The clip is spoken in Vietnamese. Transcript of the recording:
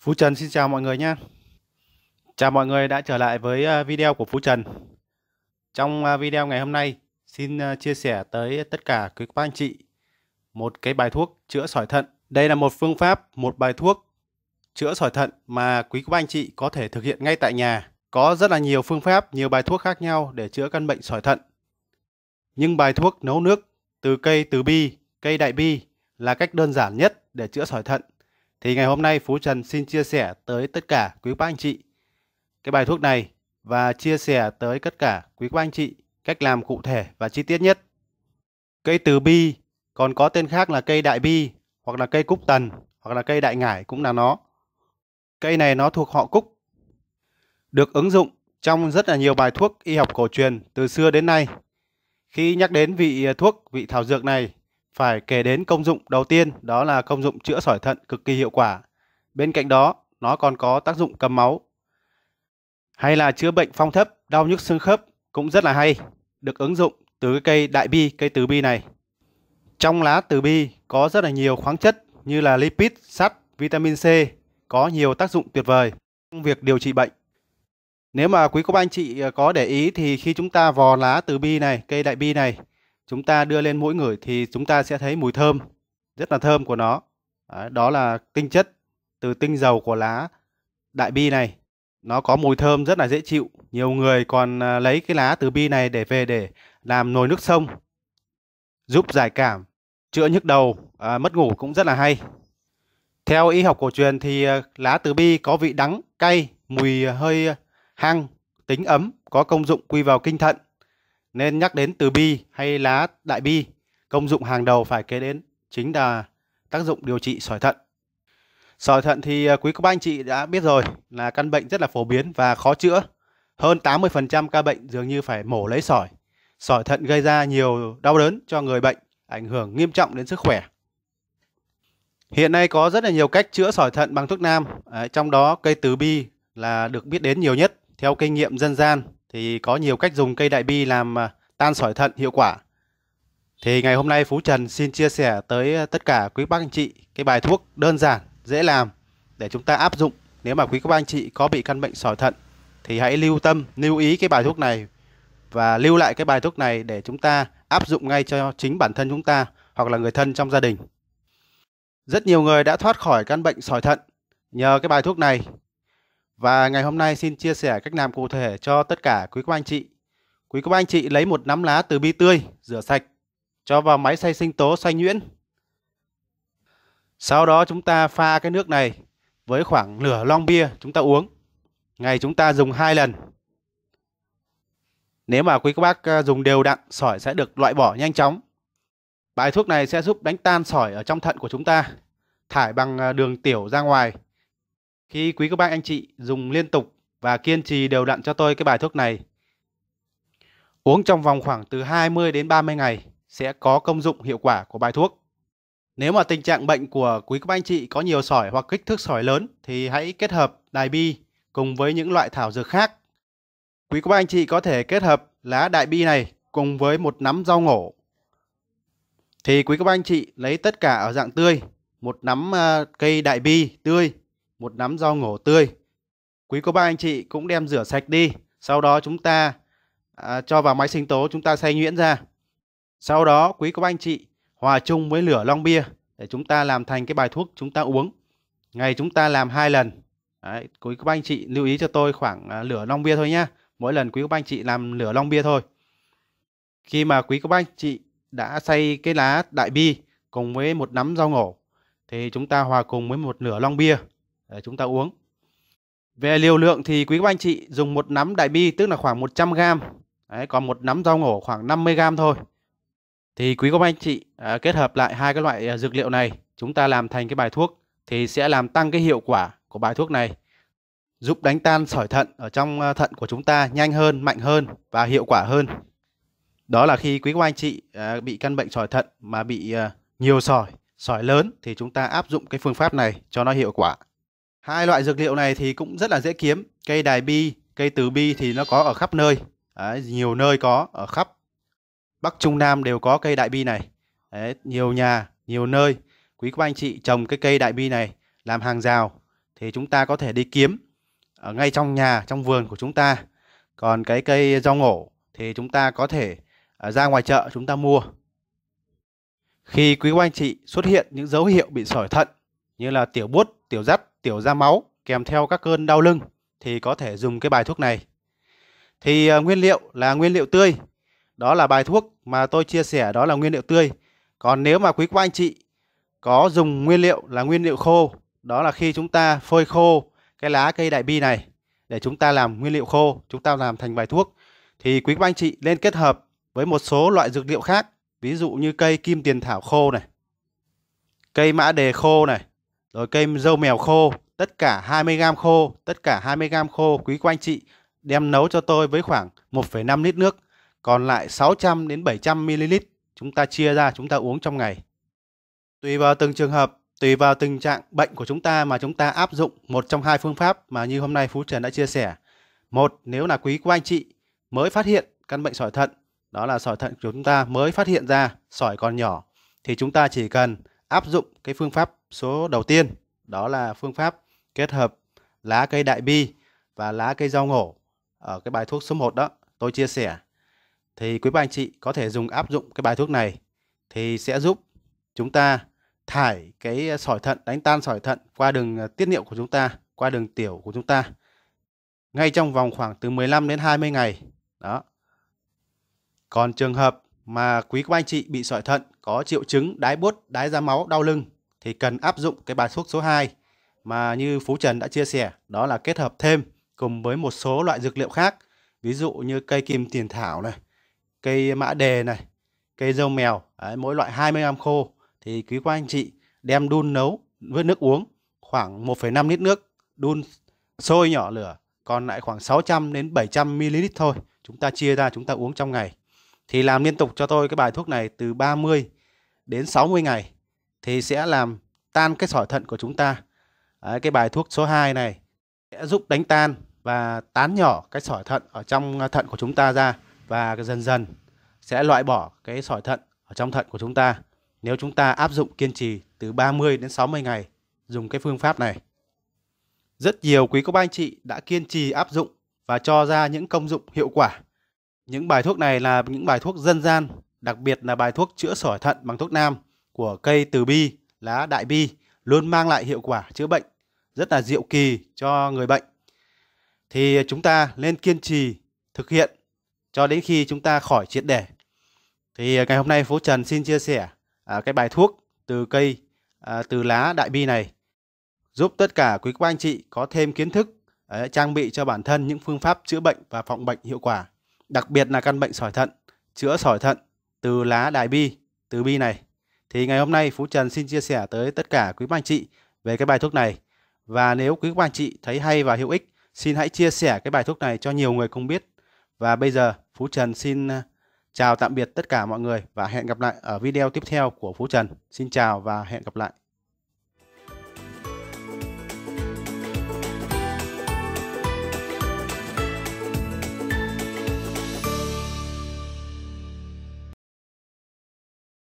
Phú Trần xin chào mọi người nhé. Chào mọi người đã trở lại với à, video của Phú Trần. Trong à, video ngày hôm nay, xin à, chia sẻ tới tất cả quý các anh chị một cái bài thuốc chữa sỏi thận. Đây là một phương pháp, một bài thuốc chữa sỏi thận mà quý các anh chị có thể thực hiện ngay tại nhà. Có rất là nhiều phương pháp, nhiều bài thuốc khác nhau để chữa căn bệnh sỏi thận. Nhưng bài thuốc nấu nước từ cây từ bi, cây đại bi là cách đơn giản nhất để chữa sỏi thận thì ngày hôm nay Phú Trần xin chia sẻ tới tất cả quý bác anh chị cái bài thuốc này và chia sẻ tới tất cả quý bác anh chị cách làm cụ thể và chi tiết nhất. Cây từ bi còn có tên khác là cây đại bi hoặc là cây cúc tần hoặc là cây đại ngải cũng là nó. Cây này nó thuộc họ cúc. Được ứng dụng trong rất là nhiều bài thuốc y học cổ truyền từ xưa đến nay. Khi nhắc đến vị thuốc, vị thảo dược này phải kể đến công dụng đầu tiên đó là công dụng chữa sỏi thận cực kỳ hiệu quả. Bên cạnh đó, nó còn có tác dụng cầm máu. Hay là chữa bệnh phong thấp, đau nhức xương khớp cũng rất là hay, được ứng dụng từ cái cây đại bi, cây tứ bi này. Trong lá tứ bi có rất là nhiều khoáng chất như là lipid, sắt, vitamin C, có nhiều tác dụng tuyệt vời trong việc điều trị bệnh. Nếu mà quý cô bác anh chị à, có để ý thì khi chúng ta vò lá tứ bi này, cây đại bi này chúng ta đưa lên mỗi người thì chúng ta sẽ thấy mùi thơm rất là thơm của nó đó là tinh chất từ tinh dầu của lá đại bi này nó có mùi thơm rất là dễ chịu nhiều người còn à, lấy cái lá từ bi này để về để làm nồi nước sông giúp giải cảm chữa nhức đầu à, mất ngủ cũng rất là hay theo y học cổ truyền thì à, lá từ bi có vị đắng cay mùi hơi à, hăng tính ấm có công dụng quy vào kinh thận nên nhắc đến từ bi hay lá đại bi, công dụng hàng đầu phải kể đến chính là tác dụng điều trị sỏi thận. Sỏi thận thì à, quý các anh chị đã biết rồi là căn bệnh rất là phổ biến và khó chữa. Hơn 80% ca bệnh dường như phải mổ lấy sỏi. Sỏi thận gây ra nhiều đau đớn cho người bệnh, ảnh hưởng nghiêm trọng đến sức khỏe. Hiện nay có rất là nhiều cách chữa sỏi thận bằng thuốc nam, trong đó cây từ bi là được biết đến nhiều nhất theo kinh nghiệm dân gian thì có nhiều cách dùng cây đại bi làm à, tan sỏi thận hiệu quả. Thì ngày hôm nay Phú Trần xin chia sẻ tới à, tất cả quý bác anh chị cái bài thuốc đơn giản, dễ làm để chúng ta áp dụng. Nếu mà quý các bác anh chị có bị căn bệnh sỏi thận thì hãy lưu tâm, lưu ý cái bài thuốc này và lưu lại cái bài thuốc này để chúng ta áp dụng ngay cho chính bản thân chúng ta hoặc là người thân trong gia đình. Rất nhiều người đã thoát khỏi căn bệnh sỏi thận nhờ cái bài thuốc này và ngày hôm nay xin chia sẻ cách làm cụ thể cho tất cả quý cô anh chị. Quý cô anh chị lấy một nắm lá từ bi tươi, rửa sạch, cho vào máy xay sinh tố xay nhuyễn. Sau đó chúng ta pha cái nước này với khoảng nửa lon bia chúng ta uống. Ngày chúng ta dùng hai lần. Nếu mà quý các bác ờ, dùng đều đặn, sỏi sẽ được loại bỏ nhanh chóng. Bài thuốc này sẽ giúp đánh tan sỏi ở trong thận của chúng ta, thải bằng ờ, đường tiểu ra ngoài khi quý các bác anh chị dùng liên tục và kiên trì đều đặn cho tôi cái bài thuốc này. Uống trong vòng khoảng từ 20 đến 30 ngày sẽ có công dụng hiệu quả của bài thuốc. Nếu mà tình trạng bệnh của quý các anh chị có nhiều sỏi hoặc kích thước sỏi lớn thì hãy kết hợp đại bi cùng với những loại thảo dược khác. Quý các anh chị có thể kết hợp lá đại bi này cùng với một nắm rau ngổ. Thì quý các anh chị lấy tất cả ở dạng tươi, một nắm ờ, cây đại bi tươi một nắm rau ngổ tươi. Quý cô bác anh chị cũng đem rửa sạch đi. Sau đó chúng ta à, cho vào máy sinh tố chúng ta xay nhuyễn ra. Sau đó quý cô bác anh chị hòa chung với lửa long bia để chúng ta làm thành cái bài thuốc chúng ta uống. Ngày chúng ta làm hai lần. Đấy, quý các anh chị lưu ý cho tôi khoảng à, lửa long bia thôi nhá. Mỗi lần quý các anh chị làm lửa long bia thôi. Khi mà quý các anh chị đã xay cái lá đại bi cùng với một nắm rau ngổ thì chúng ta hòa cùng với một nửa long bia Ờ, chúng ta uống. Về liều lượng thì quý các anh chị dùng một nắm đại bi tức là khoảng 100 g. Đấy, còn một nắm rau ngổ khoảng 50 g thôi. Thì quý các anh chị à, kết hợp lại hai cái loại ờ, dược liệu này, chúng ta làm thành cái bài thuốc thì sẽ làm tăng cái hiệu quả của bài thuốc này, giúp đánh tan sỏi thận ở trong thận của chúng ta nhanh hơn, mạnh hơn và hiệu quả hơn. Đó là khi quý các anh chị bị căn bệnh sỏi thận mà bị nhiều sỏi, sỏi lớn thì chúng ta áp dụng cái phương pháp này cho nó hiệu quả hai loại dược liệu này thì cũng rất là dễ kiếm cây đài bi cây tứ bi thì nó có ở khắp nơi Đấy, nhiều nơi có ở khắp bắc trung nam đều có cây đại bi này Đấy, nhiều nhà nhiều nơi quý các anh chị trồng cái cây đại bi này làm hàng rào thì chúng ta có thể đi kiếm ở ngay trong nhà trong vườn của chúng ta còn cái cây rau ngổ thì chúng ta có thể à, ra ngoài chợ chúng ta mua khi quý anh chị xuất hiện những dấu hiệu bị sỏi thận như là tiểu buốt tiểu dắt, tiểu ra máu kèm theo các cơn đau lưng thì có thể dùng cái bài thuốc này. Thì ờ, nguyên liệu là nguyên liệu tươi. Đó là bài thuốc mà tôi chia sẻ đó là nguyên liệu tươi. Còn nếu mà quý cô anh chị có dùng nguyên liệu là nguyên liệu khô, đó là khi chúng ta phơi khô cái lá cây đại bi này để chúng ta làm nguyên liệu khô, chúng ta làm thành bài thuốc thì quý cô anh chị nên kết hợp với một số loại dược liệu khác, ví dụ như cây kim tiền thảo khô này, cây mã đề khô này, rồi cây dâu mèo khô, tất cả 20g khô, tất cả 20g khô quý cô anh chị đem nấu cho tôi với khoảng 1,5 lít nước, còn lại 600 đến 700 ml chúng ta chia ra chúng ta uống trong ngày. Tùy vào từng trường hợp, tùy vào tình trạng bệnh của chúng ta mà chúng ta áp dụng một trong hai phương pháp mà như hôm nay Phú Trần đã chia sẻ. Một, nếu là quý cô anh chị mới phát hiện căn bệnh sỏi thận, đó là sỏi thận của chúng ta mới phát hiện ra, sỏi còn nhỏ thì chúng ta chỉ cần áp dụng cái phương pháp số đầu tiên đó là phương pháp kết hợp lá cây đại bi và lá cây rau ngổ ở cái bài thuốc số 1 đó tôi chia sẻ thì quý bà anh chị có thể dùng áp dụng cái bài thuốc này thì sẽ giúp chúng ta thải cái sỏi thận đánh tan sỏi thận qua đường à, tiết niệu của chúng ta qua đường tiểu của chúng ta ngay trong vòng khoảng từ 15 đến 20 ngày đó còn trường hợp mà quý cô anh chị bị sỏi thận có triệu chứng đái buốt, đái ra máu, đau lưng thì cần áp dụng cái bài thuốc số 2 mà như Phú Trần đã chia sẻ, đó là kết hợp thêm cùng với một số loại dược liệu khác, ví dụ như cây kim tiền thảo này, cây mã đề này, cây dâu mèo, đấy, mỗi loại 20 gram khô thì quý cô anh chị đem đun nấu với nước uống khoảng 1,5 lít nước, đun sôi nhỏ lửa, còn lại khoảng 600 đến 700 ml thôi. Chúng ta chia ra chúng ta uống trong ngày thì làm liên tục cho tôi cái bài thuốc này từ 30 đến 60 ngày thì sẽ làm tan cái sỏi thận của chúng ta. Đấy, cái bài thuốc số 2 này sẽ giúp đánh tan và tán nhỏ cái sỏi thận ở trong thận của chúng ta ra và dần dần sẽ loại bỏ cái sỏi thận ở trong thận của chúng ta nếu chúng ta áp dụng kiên trì từ 30 đến 60 ngày dùng cái phương pháp này. Rất nhiều quý cô bác anh chị đã kiên trì áp dụng và cho ra những công dụng hiệu quả. Những bài thuốc này là những bài thuốc dân gian, đặc biệt là bài thuốc chữa sỏi thận bằng thuốc nam của cây từ bi, lá đại bi luôn mang lại hiệu quả chữa bệnh rất là diệu kỳ cho người bệnh. Thì chúng ta nên kiên trì thực hiện cho đến khi chúng ta khỏi triệt để. Thì ngày hôm nay Phố Trần xin chia sẻ à, cái bài thuốc từ cây, à, từ lá đại bi này giúp tất cả quý cô anh chị có thêm kiến thức, à, trang bị cho bản thân những phương pháp chữa bệnh và phòng bệnh hiệu quả đặc biệt là căn bệnh sỏi thận, chữa sỏi thận từ lá đại bi, từ bi này. Thì ngày hôm nay Phú Trần xin chia sẻ tới tất cả quý anh chị về cái bài thuốc này. Và nếu quý anh chị thấy hay và hữu ích, xin hãy chia sẻ cái bài thuốc này cho nhiều người cùng biết. Và bây giờ Phú Trần xin à, chào tạm biệt tất cả mọi người và hẹn gặp lại ở video tiếp theo của Phú Trần. Xin chào và hẹn gặp lại.